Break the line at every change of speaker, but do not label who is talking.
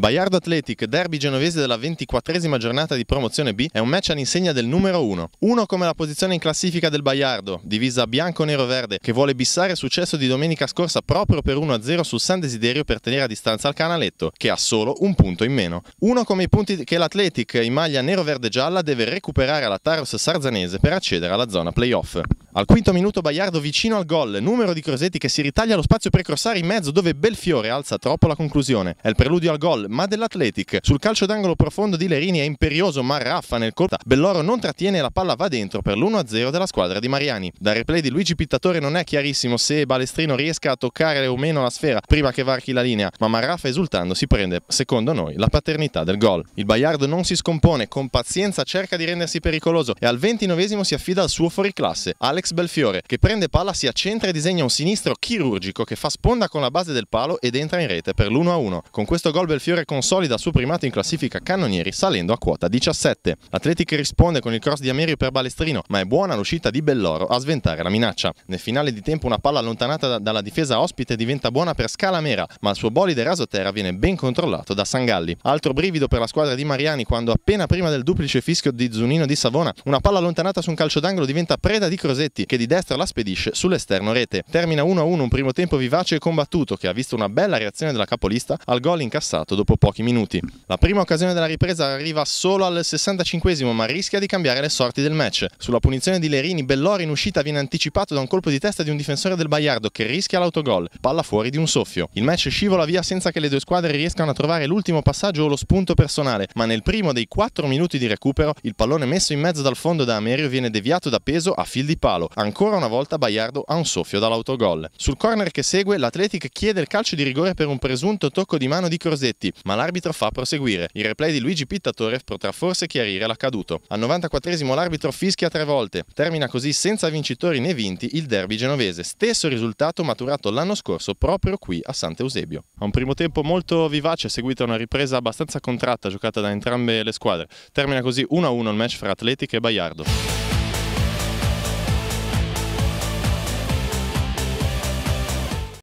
Baiardo Athletic, derby genovese della ventiquattresima giornata di promozione B, è un match all'insegna del numero 1. 1 come la posizione in classifica del Baiardo, divisa bianco-nero-verde, che vuole bissare il successo di domenica scorsa proprio per 1-0 sul San Desiderio per tenere a distanza il Canaletto, che ha solo un punto in meno. 1 come i punti che l'Athletic in maglia nero-verde-gialla deve recuperare alla Taros Sarzanese per accedere alla zona playoff. Al quinto minuto Baiardo vicino al gol, numero di Crosetti che si ritaglia lo spazio per crossare in mezzo dove Belfiore alza troppo la conclusione. È il preludio al gol, ma dell'Atletic. Sul calcio d'angolo profondo di Lerini è imperioso ma raffa nel corta. Belloro non trattiene e la palla va dentro per l'1-0 della squadra di Mariani. Dal replay di Luigi Pittatore non è chiarissimo se Balestrino riesca a toccare o meno la sfera prima che varchi la linea, ma Marraffa esultando si prende, secondo noi, la paternità del gol. Il Baiardo non si scompone, con pazienza cerca di rendersi pericoloso e al 29 si affida al suo fuoriclasse, Alex Belfiore, che prende palla, si accentra e disegna un sinistro chirurgico che fa sponda con la base del palo ed entra in rete per l'1-1. Con questo gol Belfiore L'Umbria consolida il suo primato in classifica cannonieri salendo a quota 17. L'Atletic risponde con il cross di Amerio per Balestrino, ma è buona l'uscita di Belloro a sventare la minaccia. Nel finale di tempo una palla allontanata dalla difesa ospite diventa buona per Scalamera, ma il suo bolide raso terra viene ben controllato da Sangalli. Altro brivido per la squadra di Mariani quando appena prima del duplice fischio di Zunino di Savona, una palla allontanata su un calcio d'angolo diventa preda di Crosetti che di destra la spedisce sull'esterno rete. Termina 1-1 un primo tempo vivace e combattuto che ha visto una bella reazione della capolista al gol incassato dopo dopo pochi minuti. La prima occasione della ripresa arriva solo al 65 ma rischia di cambiare le sorti del match. Sulla punizione di Lerini, Bellori in uscita viene anticipato da un colpo di testa di un difensore del Baiardo che rischia l'autogol, palla fuori di un soffio. Il match scivola via senza che le due squadre riescano a trovare l'ultimo passaggio o lo spunto personale, ma nel primo dei 4 minuti di recupero il pallone messo in mezzo dal fondo da Amerio viene deviato da peso a fil di palo. Ancora una volta Baiardo ha un soffio dall'autogol. Sul corner che segue l'Atletic chiede il calcio di rigore per un presunto tocco di mano di Crosetti ma l'arbitro fa proseguire. Il replay di Luigi Pittatore potrà forse chiarire l'accaduto. Al 94esimo l'arbitro fischia tre volte. Termina così senza vincitori né vinti il derby genovese, stesso risultato maturato l'anno scorso proprio qui a Sant'Eusebio. A un primo tempo molto vivace è seguita una ripresa abbastanza contratta giocata da entrambe le squadre. Termina così 1-1 il match fra Atletica e Baiardo.